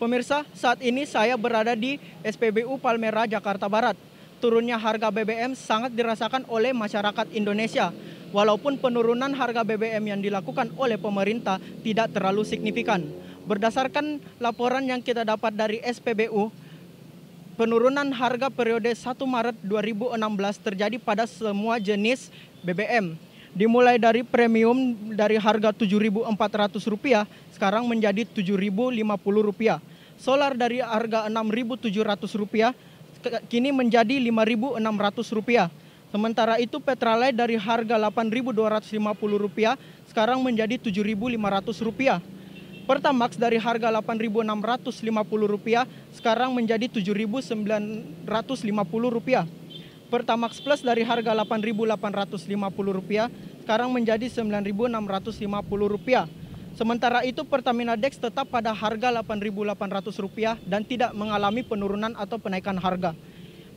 Pemirsa, saat ini saya berada di SPBU Palmera, Jakarta Barat. Turunnya harga BBM sangat dirasakan oleh masyarakat Indonesia. Walaupun penurunan harga BBM yang dilakukan oleh pemerintah tidak terlalu signifikan. Berdasarkan laporan yang kita dapat dari SPBU, penurunan harga periode 1 Maret 2016 terjadi pada semua jenis BBM dimulai dari premium dari harga Rp7.400 sekarang menjadi Rp7.050. Solar dari harga Rp6.700 kini menjadi Rp5.600. Sementara itu Petralite dari harga Rp8.250 sekarang menjadi Rp7.500. Pertamax dari harga Rp8.650 sekarang menjadi Rp7.950. Pertamax Plus dari harga Rp8.850 sekarang menjadi Rp9.650. Sementara itu Pertamina Dex tetap pada harga Rp8.800 dan tidak mengalami penurunan atau penaikan harga.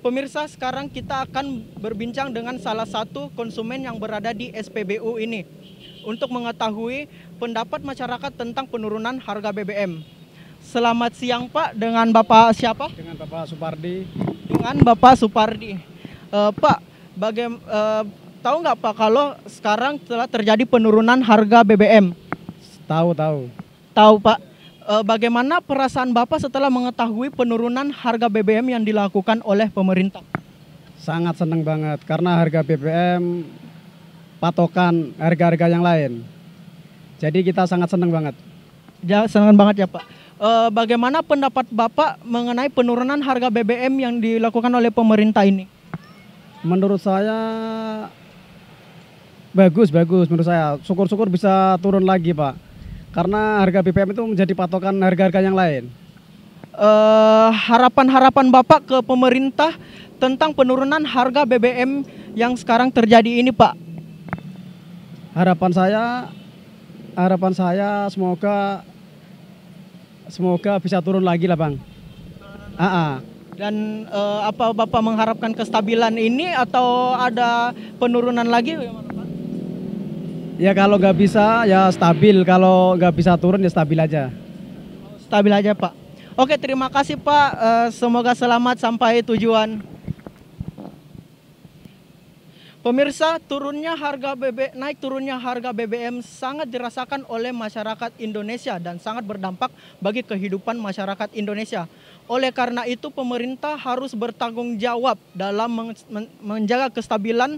Pemirsa, sekarang kita akan berbincang dengan salah satu konsumen yang berada di SPBU ini untuk mengetahui pendapat masyarakat tentang penurunan harga BBM. Selamat siang Pak, dengan Bapak siapa? Dengan Bapak Supardi. Dengan Bapak Supardi. Uh, Pak, bagaimana uh, eh, tahu nggak Pak kalau sekarang telah terjadi penurunan harga BBM? Tahu, tahu. Tahu Pak. Eh, bagaimana perasaan Bapak setelah mengetahui penurunan harga BBM yang dilakukan oleh pemerintah? Sangat senang banget karena harga BBM patokan harga-harga yang lain. Jadi kita sangat senang banget. Ya, senang banget ya Pak. bagaimana pendapat Bapak mengenai penurunan harga BBM yang dilakukan oleh pemerintah ini? Menurut saya bagus bagus menurut saya. Syukur-syukur bisa turun lagi pak. Karena harga BBM itu menjadi patokan harga-harga yang lain. Eh, harapan-harapan bapak ke pemerintah tentang penurunan harga BBM yang sekarang terjadi ini pak. Harapan saya, harapan saya semoga semoga bisa turun lagi lah bang. Ah, uh -uh. Dan eh, apa Bapak mengharapkan kestabilan ini atau ada penurunan lagi? Ya kalau nggak bisa ya stabil, kalau nggak bisa turun ya stabil aja. Stabil aja Pak. Oke terima kasih Pak, eh, semoga selamat sampai tujuan. Pemirsa, turunnya harga BB naik turunnya harga BBM sangat dirasakan oleh masyarakat Indonesia dan sangat berdampak bagi kehidupan masyarakat Indonesia. Oleh karena itu, pemerintah harus bertanggung jawab dalam menjaga kestabilan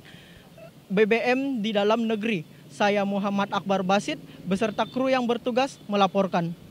BBM di dalam negeri. Saya Muhammad Akbar Basit beserta kru yang bertugas melaporkan.